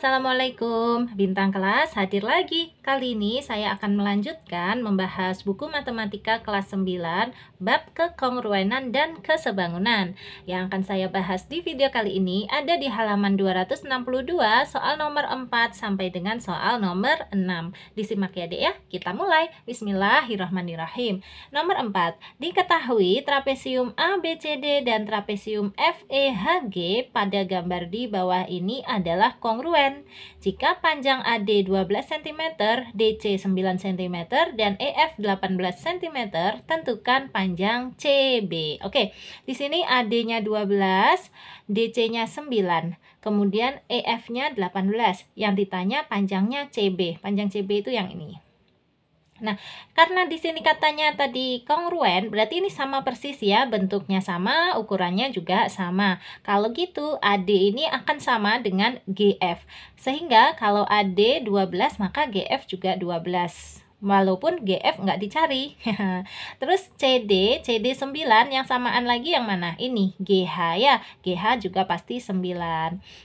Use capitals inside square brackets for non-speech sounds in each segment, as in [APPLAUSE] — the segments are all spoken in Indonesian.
Assalamualaikum Bintang kelas hadir lagi Kali ini saya akan melanjutkan Membahas buku matematika kelas 9 Bab kekongruenan dan kesebangunan Yang akan saya bahas di video kali ini Ada di halaman 262 Soal nomor 4 sampai dengan soal nomor 6 Disimak ya deh ya Kita mulai Bismillahirrahmanirrahim Nomor 4 Diketahui trapesium ABCD dan trapesium FEHG Pada gambar di bawah ini adalah kongruen jika panjang AD 12 cm, DC 9 cm, dan EF 18 cm, tentukan panjang CB. Oke, di sini AD-nya 12, DC-nya 9, kemudian EF-nya 18. Yang ditanya panjangnya CB. Panjang CB itu yang ini. Nah, karena di sini katanya tadi kongruen, berarti ini sama persis ya, bentuknya sama, ukurannya juga sama. Kalau gitu, AD ini akan sama dengan GF. Sehingga kalau AD 12, maka GF juga 12 walaupun GF nggak dicari. [LAUGHS] Terus CD, CD 9 yang samaan lagi yang mana? Ini GH ya. GH juga pasti 9.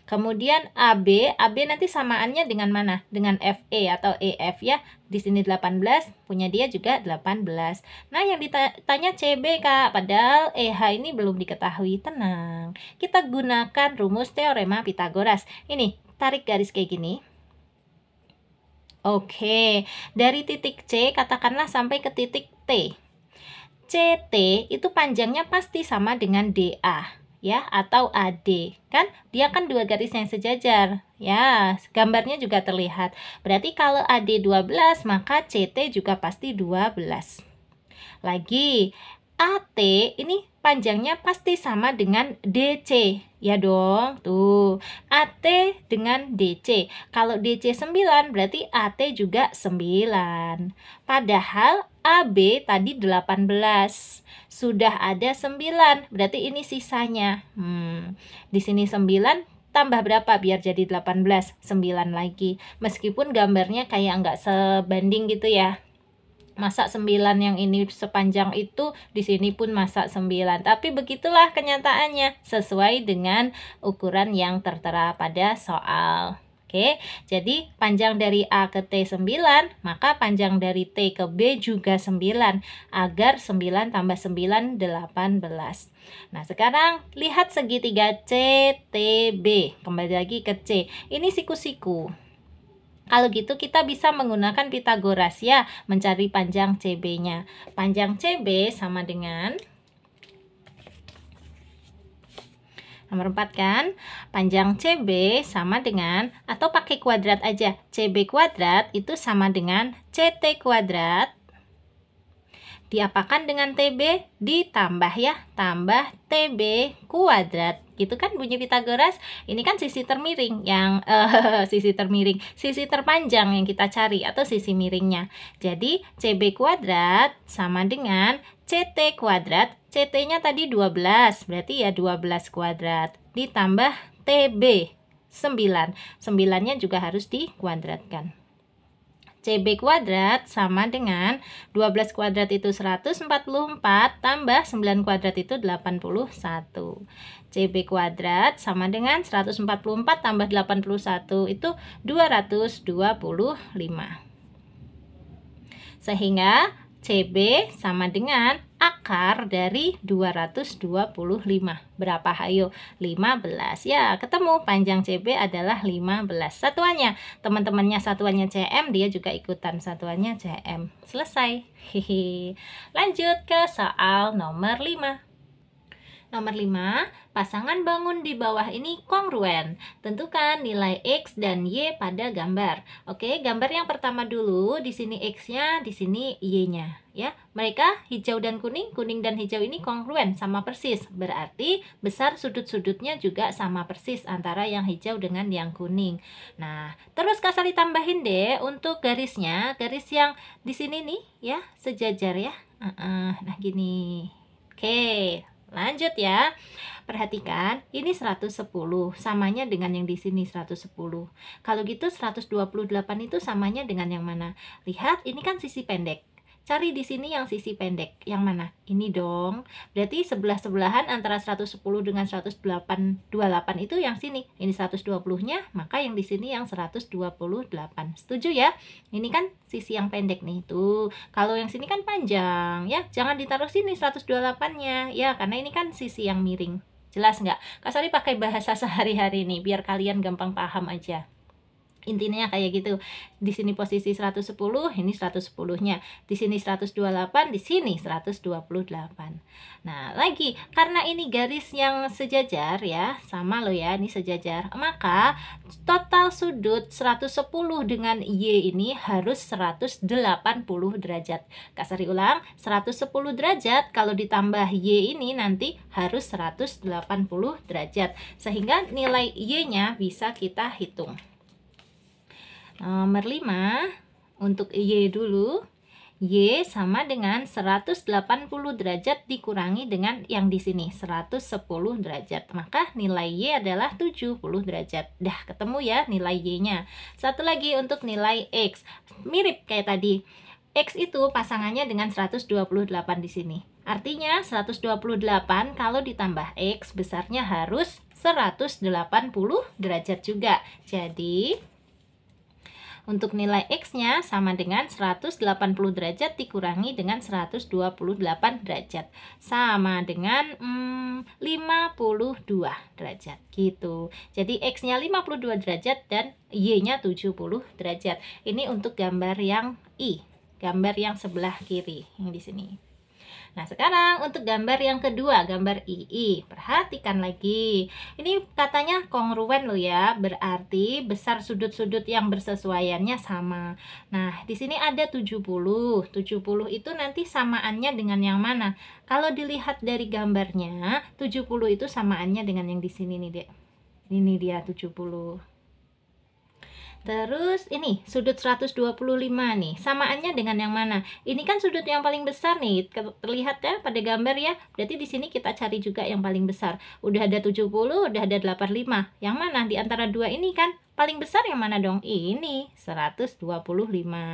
Kemudian AB, AB nanti samaannya dengan mana? Dengan FE atau EF ya. Di sini 18, punya dia juga 18. Nah, yang ditanya CB Kak, padahal EH ini belum diketahui. Tenang. Kita gunakan rumus teorema Pitagoras. Ini tarik garis kayak gini Oke, dari titik C katakanlah sampai ke titik T. CT itu panjangnya pasti sama dengan DA ya atau AD kan dia kan dua garis yang sejajar ya gambarnya juga terlihat berarti kalau AD 12 maka CT juga pasti 12 lagi AT ini panjangnya pasti sama dengan DC, ya dong. Tuh, AT dengan DC. Kalau DC 9 berarti AT juga 9. Padahal AB tadi 18. Sudah ada 9, berarti ini sisanya. Hmm, di sini 9, tambah berapa biar jadi 18? 9 lagi. Meskipun gambarnya kayak nggak sebanding gitu ya masak sembilan yang ini sepanjang itu di sini pun masak sembilan. tapi begitulah kenyataannya sesuai dengan ukuran yang tertera pada soal Oke, jadi panjang dari A ke T 9, maka panjang dari T ke B juga 9, agar 9 tambah 9, 18. Nah, sekarang lihat segitiga C T B. kembali lagi ke C. Ini siku-siku. Kalau gitu kita bisa menggunakan Pitagoras ya, mencari panjang CB-nya. Panjang CB sama dengan Nomor 4 kan? Panjang CB sama dengan atau pakai kuadrat aja. CB kuadrat itu sama dengan CT kuadrat. Diapakan dengan TB? Ditambah ya, tambah TB kuadrat gitu kan bunyi Pitagoras ini kan sisi termiring yang uh, [LAUGHS] sisi termiring sisi terpanjang yang kita cari atau sisi miringnya jadi CB kuadrat sama dengan CT kuadrat CT-nya tadi 12 berarti ya 12 kuadrat ditambah TB 9 9-nya juga harus dikuadratkan CB kuadrat sama dengan 12 kuadrat itu 144 tambah 9 kuadrat itu 81. CB kuadrat sama dengan 144 tambah 81 itu 225. Sehingga CB sama dengan akar dari 225. Berapa hayo? 15. Ya, ketemu panjang CB adalah 15 satuannya. Teman-temannya satuannya CM, dia juga ikutan satuannya CM. Selesai. Hihi. Lanjut ke soal nomor 5. Nomor 5, pasangan bangun di bawah ini kongruen. Tentukan nilai X dan Y pada gambar. Oke, gambar yang pertama dulu, di sini X-nya, di sini Y-nya. Ya, mereka hijau dan kuning, kuning dan hijau ini kongruen, sama persis. Berarti besar sudut-sudutnya juga sama persis antara yang hijau dengan yang kuning. Nah, terus kasar ditambahin deh untuk garisnya, garis yang di sini nih ya, sejajar ya. Uh -uh, nah, gini. Oke, okay. Lanjut ya. Perhatikan, ini 110 samanya dengan yang di sini 110. Kalau gitu 128 itu samanya dengan yang mana? Lihat, ini kan sisi pendek. Cari di sini yang sisi pendek. Yang mana? Ini dong. Berarti sebelah-sebelahan antara 110 dengan 128 itu yang sini. Ini 120-nya, maka yang di sini yang 128. Setuju ya? Ini kan sisi yang pendek nih. Tuh. Kalau yang sini kan panjang ya. Jangan ditaruh sini 128-nya. Ya, karena ini kan sisi yang miring. Jelas nggak? Kasari pakai bahasa [LAUGHS] sehari-hari nih, biar kalian gampang paham aja intinya kayak gitu di sini posisi 110 ini 110 nya di sini 128 di sini 128 nah lagi karena ini garis yang sejajar ya sama lo ya ini sejajar maka total sudut 110 dengan Y ini harus 180 derajat kasari ulang 110 derajat kalau ditambah Y ini nanti harus 180 derajat sehingga nilai Y nya bisa kita hitung Nomor eh, 5 untuk Y dulu. Y sama dengan 180 derajat dikurangi dengan yang di sini 110 derajat. Maka nilai Y adalah 70 derajat. Dah ketemu ya nilai Y-nya. Satu lagi untuk nilai X. Mirip kayak tadi. X itu pasangannya dengan 128 di sini. Artinya 128 kalau ditambah X besarnya harus 180 derajat juga. Jadi untuk nilai X-nya sama dengan 180 derajat dikurangi dengan 128 derajat. Sama dengan hmm, 52 derajat gitu. Jadi X-nya 52 derajat dan Y-nya 70 derajat. Ini untuk gambar yang I, gambar yang sebelah kiri yang di sini. Nah, sekarang untuk gambar yang kedua, gambar II. Perhatikan lagi. Ini katanya kongruen loh ya, berarti besar sudut-sudut yang bersesuaiannya sama. Nah, di sini ada 70. 70 itu nanti samaannya dengan yang mana? Kalau dilihat dari gambarnya, 70 itu samaannya dengan yang di sini nih, Dek. Ini dia 70. Terus ini sudut 125 nih. Samaannya dengan yang mana? Ini kan sudut yang paling besar nih. Terlihat ya pada gambar ya. Berarti di sini kita cari juga yang paling besar. Udah ada 70, udah ada 85. Yang mana di antara dua ini kan? Paling besar yang mana dong? Ini 125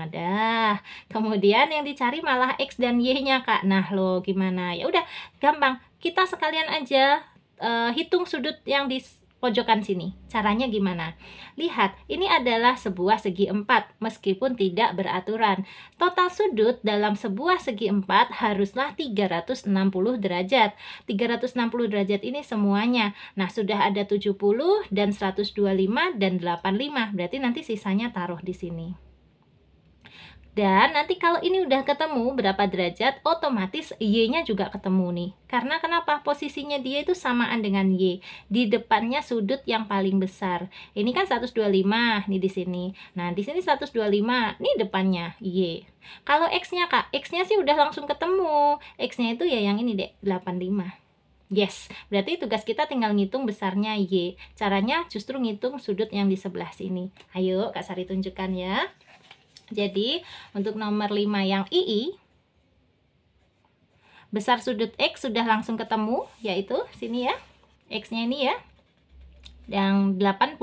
dah. Kemudian yang dicari malah x dan y-nya, Kak. Nah, lo gimana? Ya udah, gampang. Kita sekalian aja uh, hitung sudut yang di pojokan sini. Caranya gimana? Lihat, ini adalah sebuah segi empat meskipun tidak beraturan. Total sudut dalam sebuah segi empat haruslah 360 derajat. 360 derajat ini semuanya. Nah, sudah ada 70 dan 125 dan 85. Berarti nanti sisanya taruh di sini. Dan nanti kalau ini udah ketemu berapa derajat, otomatis Y-nya juga ketemu nih. Karena kenapa? Posisinya dia itu samaan dengan Y. Di depannya sudut yang paling besar. Ini kan 125 nih di sini. Nah, di sini 125, nih depannya Y. Kalau X-nya Kak, X-nya sih udah langsung ketemu. X-nya itu ya yang ini deh, 85. Yes, berarti tugas kita tinggal ngitung besarnya Y. Caranya justru ngitung sudut yang di sebelah sini. Ayo Kak Sari tunjukkan ya. Jadi untuk nomor 5 yang II besar sudut X sudah langsung ketemu yaitu sini ya X-nya ini ya yang 85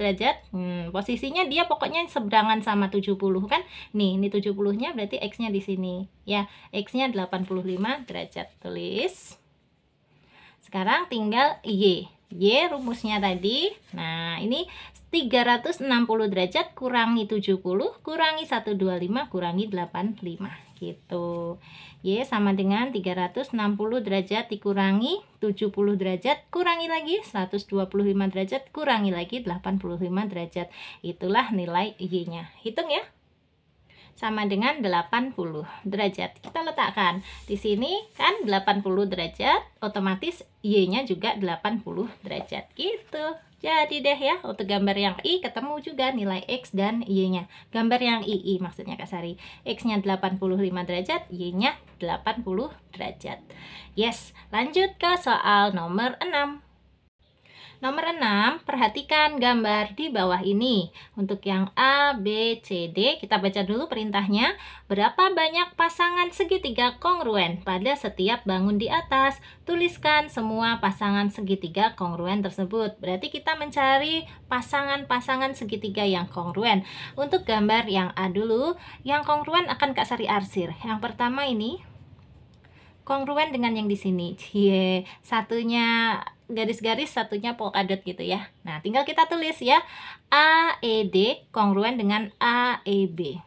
derajat hmm, posisinya dia pokoknya seberangan sama 70 kan nih ini 70 nya berarti X nya di sini ya X nya 85 derajat tulis sekarang tinggal Y Y rumusnya tadi. Nah, ini 360 derajat kurangi 70 kurangi 125 kurangi 85 gitu. Y sama dengan 360 derajat dikurangi 70 derajat kurangi lagi 125 derajat kurangi lagi 85 derajat. Itulah nilai Y-nya. Hitung ya sama dengan 80 derajat. Kita letakkan di sini kan 80 derajat, otomatis Y-nya juga 80 derajat gitu. Jadi deh ya, untuk gambar yang I ketemu juga nilai X dan Y-nya. Gambar yang II maksudnya Kak Sari. X-nya 85 derajat, Y-nya 80 derajat. Yes, lanjut ke soal nomor 6. Nomor 6, perhatikan gambar di bawah ini. Untuk yang A, B, C, D, kita baca dulu perintahnya. Berapa banyak pasangan segitiga kongruen pada setiap bangun di atas? Tuliskan semua pasangan segitiga kongruen tersebut. Berarti kita mencari pasangan-pasangan segitiga yang kongruen. Untuk gambar yang A dulu, yang kongruen akan Kak Sari arsir. Yang pertama ini kongruen dengan yang di sini. Cie, satunya garis-garis satunya polkadot gitu ya. Nah, tinggal kita tulis ya. AED kongruen dengan AEB.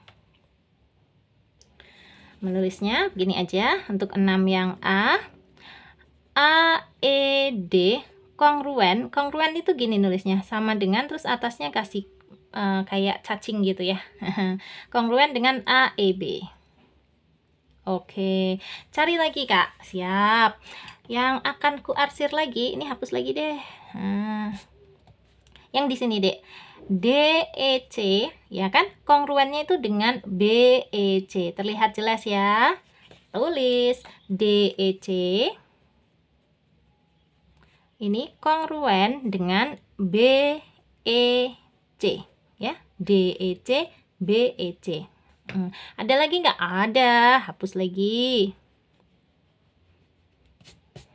Menulisnya gini aja untuk 6 yang A. AED kongruen. Kongruen itu gini nulisnya sama dengan terus atasnya kasih uh, kayak cacing gitu ya. [LAUGHS] kongruen dengan AEB. Oke, cari lagi kak. Siap. Yang akan arsir lagi, ini hapus lagi deh. Hmm. Yang di sini deh. DEC, ya kan? Kongruennya itu dengan BEC. Terlihat jelas ya. Tulis DEC. Ini kongruen dengan BEC, ya. DEC, BEC. Hmm. Ada lagi nggak? Ada. Hapus lagi.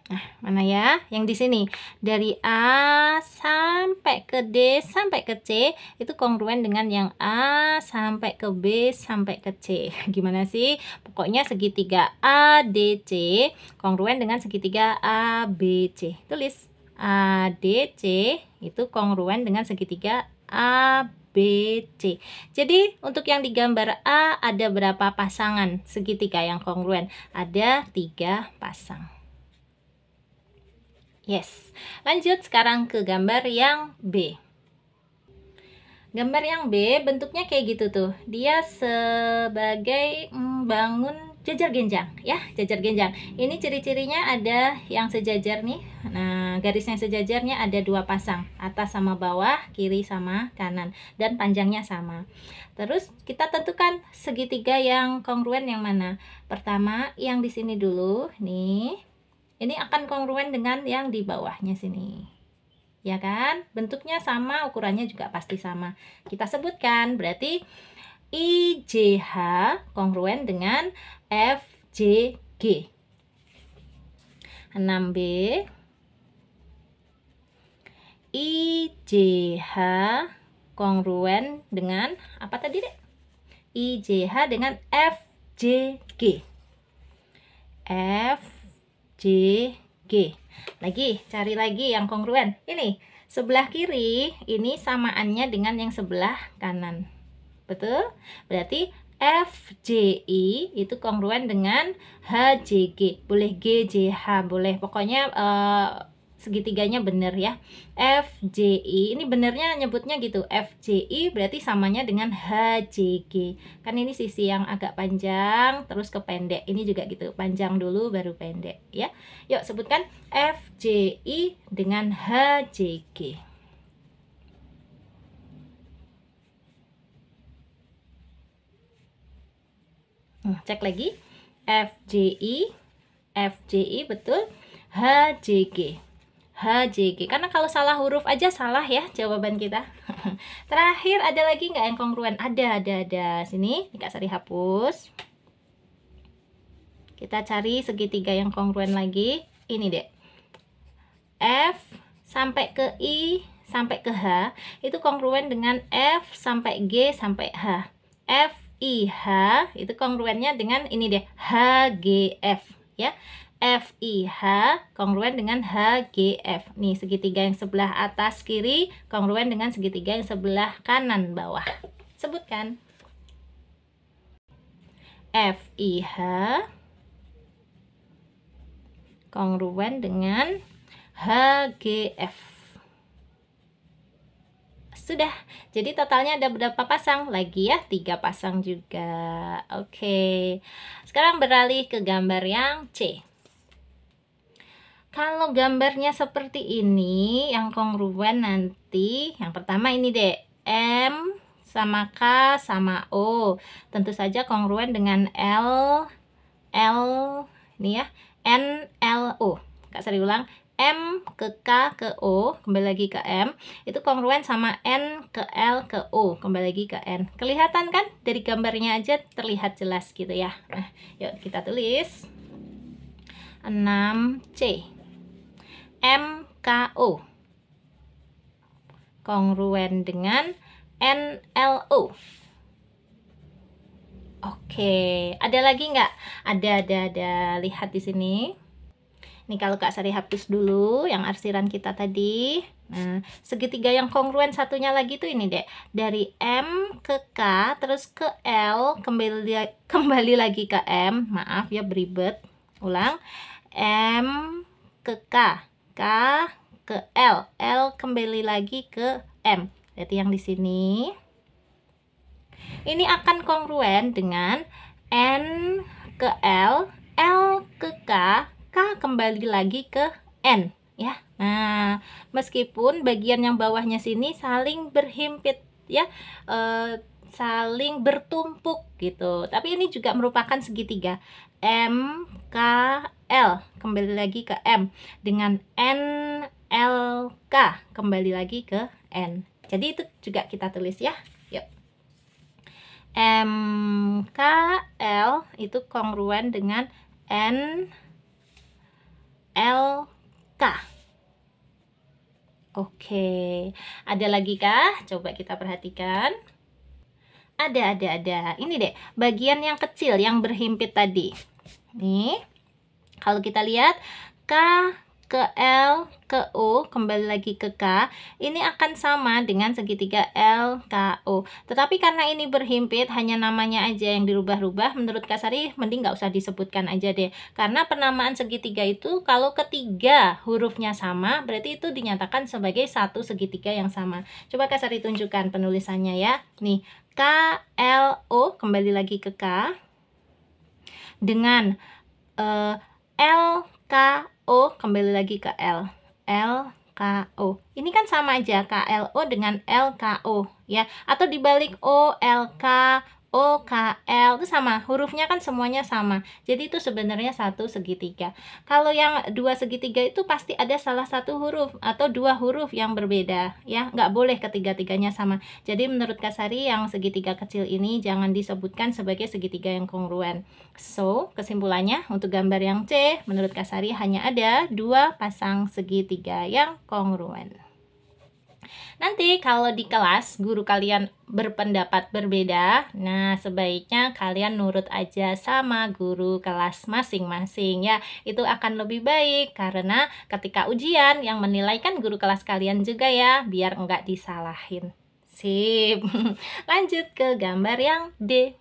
Nah, mana ya? Yang di sini. Dari A sampai ke D sampai ke C itu kongruen dengan yang A sampai ke B sampai ke C. [LAUGHS] Gimana sih? Pokoknya segitiga A D C kongruen dengan segitiga A B C. Tulis A D C itu kongruen dengan segitiga A B, C. Jadi untuk yang di gambar A ada berapa pasangan segitiga yang kongruen? Ada tiga pasang. Yes. Lanjut sekarang ke gambar yang B. Gambar yang B bentuknya kayak gitu tuh. Dia sebagai bangun jajar genjang ya jajar genjang ini ciri-cirinya ada yang sejajar nih nah garisnya sejajarnya ada dua pasang atas sama bawah kiri sama kanan dan panjangnya sama terus kita tentukan segitiga yang kongruen yang mana pertama yang di sini dulu nih ini akan kongruen dengan yang di bawahnya sini ya kan bentuknya sama ukurannya juga pasti sama kita sebutkan berarti IJH kongruen dengan FJG. 6B IJH kongruen dengan apa tadi dek? IJH dengan FJG. FJG. Lagi, cari lagi yang kongruen. Ini sebelah kiri ini samaannya dengan yang sebelah kanan. Betul? Berarti FJI itu kongruen dengan HJG. Boleh GJH, boleh. Pokoknya uh, segitiganya benar ya. FJI ini benernya nyebutnya gitu. FJI berarti samanya dengan HJG. Kan ini sisi yang agak panjang terus ke pendek. Ini juga gitu. Panjang dulu baru pendek ya. Yuk sebutkan FJI dengan HJG. Hmm. cek lagi FJI FJI betul HJG HJG karena kalau salah huruf aja salah ya jawaban kita [LAUGHS] terakhir ada lagi nggak yang kongruen ada ada ada sini nggak Sari hapus kita cari segitiga yang kongruen lagi ini deh F sampai ke I sampai ke H itu kongruen dengan F sampai G sampai H F IH itu kongruennya dengan ini deh HGF ya FIH kongruen dengan HGF nih segitiga yang sebelah atas kiri kongruen dengan segitiga yang sebelah kanan bawah sebutkan FIH kongruen dengan HGF sudah, jadi totalnya ada berapa pasang lagi ya? Tiga pasang juga. Oke, sekarang beralih ke gambar yang C. Kalau gambarnya seperti ini, yang kongruen nanti, yang pertama ini deh, M sama K sama O. Tentu saja kongruen dengan L, L, ini ya, N, L, O. Kak sering ulang, M ke K ke O, kembali lagi ke M, itu kongruen sama N ke L ke O, kembali lagi ke N. Kelihatan kan? Dari gambarnya aja terlihat jelas gitu ya. Nah, yuk kita tulis. 6C. M K O. Kongruen dengan N L O. Oke, ada lagi nggak? Ada, ada, ada. Lihat di sini. Ini kalau Kak Sari hapus dulu yang arsiran kita tadi. Nah, segitiga yang kongruen satunya lagi tuh ini, Dek. Dari M ke K terus ke L, kembali [LAUGHS] kembali lagi ke M. Maaf ya beribet. Ulang. M ke K, K ke L, L kembali lagi ke M. jadi yang di sini ini akan kongruen dengan N ke L, L ke K, K kembali lagi ke N ya. Nah, meskipun bagian yang bawahnya sini saling berhimpit ya. E, saling bertumpuk gitu. Tapi ini juga merupakan segitiga M K L. Kembali lagi ke M dengan N L K kembali lagi ke N. Jadi itu juga kita tulis ya. Yuk. M K L itu kongruen dengan N LK. Oke, ada lagi kah? Coba kita perhatikan. Ada, ada, ada. Ini deh, bagian yang kecil yang berhimpit tadi. Nih, kalau kita lihat, K, ke L, ke O, kembali lagi ke K, ini akan sama dengan segitiga L, K, O. Tetapi karena ini berhimpit, hanya namanya aja yang dirubah-rubah, menurut Kasari mending nggak usah disebutkan aja deh. Karena penamaan segitiga itu kalau ketiga hurufnya sama, berarti itu dinyatakan sebagai satu segitiga yang sama. Coba Kasari tunjukkan penulisannya ya. Nih, K, L, O, kembali lagi ke K, dengan uh, L, K, O kembali lagi ke L. L K O. Ini kan sama aja K L O dengan L K O ya atau dibalik O L K O, K, L itu sama, hurufnya kan semuanya sama. Jadi itu sebenarnya satu segitiga. Kalau yang dua segitiga itu pasti ada salah satu huruf atau dua huruf yang berbeda, ya nggak boleh ketiga-tiganya sama. Jadi menurut Kasari yang segitiga kecil ini jangan disebutkan sebagai segitiga yang kongruen. So kesimpulannya untuk gambar yang C, menurut Kasari hanya ada dua pasang segitiga yang kongruen. Nanti kalau di kelas guru kalian berpendapat berbeda, nah sebaiknya kalian nurut aja sama guru kelas masing-masing ya. Itu akan lebih baik karena ketika ujian yang menilaikan guru kelas kalian juga ya, biar enggak disalahin. Sip. [LAUGHS] Lanjut ke gambar yang D.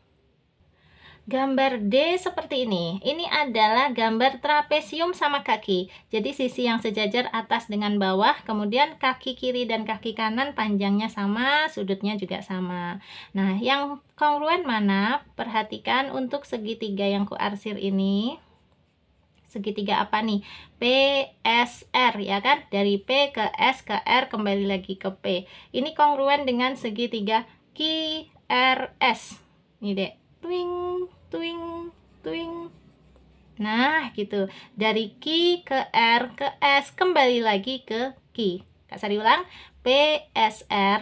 Gambar D seperti ini. Ini adalah gambar trapesium sama kaki. Jadi sisi yang sejajar atas dengan bawah, kemudian kaki kiri dan kaki kanan panjangnya sama, sudutnya juga sama. Nah, yang kongruen mana? Perhatikan untuk segitiga yang kuarsir ini. Segitiga apa nih? PSR ya kan? Dari P ke S ke R kembali lagi ke P. Ini kongruen dengan segitiga QRS. Ini deh. Twing tuing tuing nah gitu dari Q ke R ke S kembali lagi ke Q Kak Sari ulang R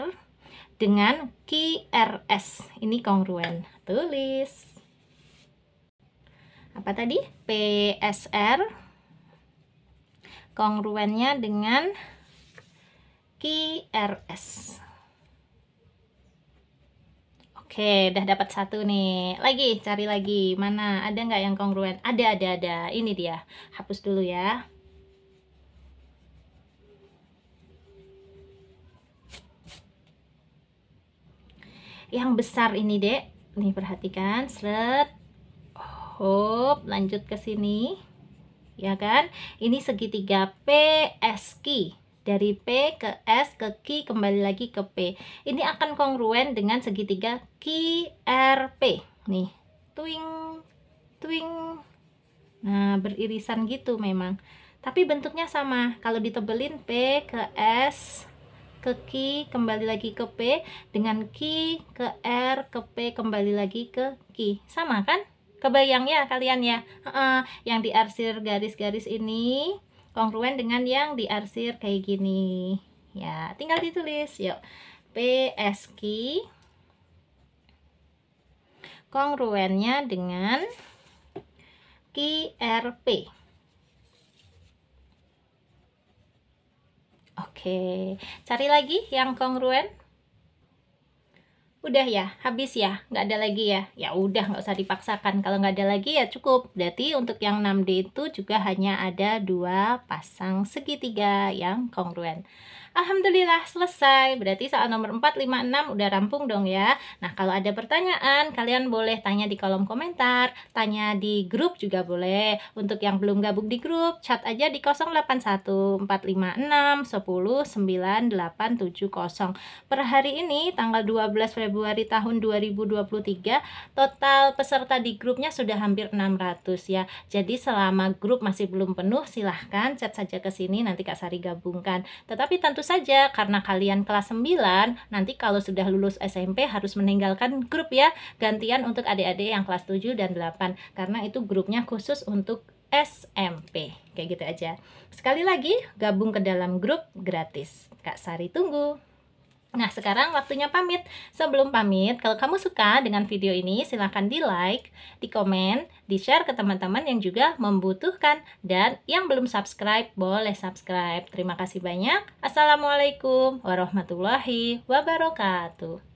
dengan R S. ini kongruen tulis apa tadi P S R kongruennya dengan R S. Oke, udah dapat satu nih. Lagi, cari lagi. Mana? Ada nggak yang kongruen? Ada, ada, ada. Ini dia. Hapus dulu ya. Yang besar ini, Dek. Nih, perhatikan. Seret. Hop, lanjut ke sini. Ya kan? Ini segitiga PSQ dari P ke S ke Q kembali lagi ke P ini akan kongruen dengan segitiga QRP nih twing twing nah beririsan gitu memang tapi bentuknya sama kalau ditebelin P ke S ke Q kembali lagi ke P dengan Q ke R ke P kembali lagi ke Q sama kan kebayang ya kalian ya uh yang diarsir garis-garis ini kongruen dengan yang diarsir kayak gini ya tinggal ditulis yuk PSQ kongruennya dengan QRP Oke, cari lagi yang kongruen Udah ya, habis ya, nggak ada lagi ya. Ya udah, nggak usah dipaksakan. Kalau nggak ada lagi ya cukup. Berarti untuk yang 6D itu juga hanya ada dua pasang segitiga yang kongruen. Alhamdulillah selesai. Berarti soal nomor 4, 5, 6 udah rampung dong ya. Nah, kalau ada pertanyaan, kalian boleh tanya di kolom komentar, tanya di grup juga boleh. Untuk yang belum gabung di grup, chat aja di 081 456 10 9870. Per hari ini tanggal 12 Februari tahun 2023, total peserta di grupnya sudah hampir 600 ya. Jadi selama grup masih belum penuh, silahkan chat saja ke sini nanti Kak Sari gabungkan. Tetapi tentu saja karena kalian kelas 9 nanti kalau sudah lulus SMP harus meninggalkan grup ya gantian untuk adik-adik yang kelas 7 dan 8 karena itu grupnya khusus untuk SMP kayak gitu aja sekali lagi gabung ke dalam grup gratis Kak Sari tunggu Nah, sekarang waktunya pamit. Sebelum pamit, kalau kamu suka dengan video ini, silahkan di like, di komen, di share ke teman-teman yang juga membutuhkan. Dan yang belum subscribe, boleh subscribe. Terima kasih banyak. Assalamualaikum warahmatullahi wabarakatuh.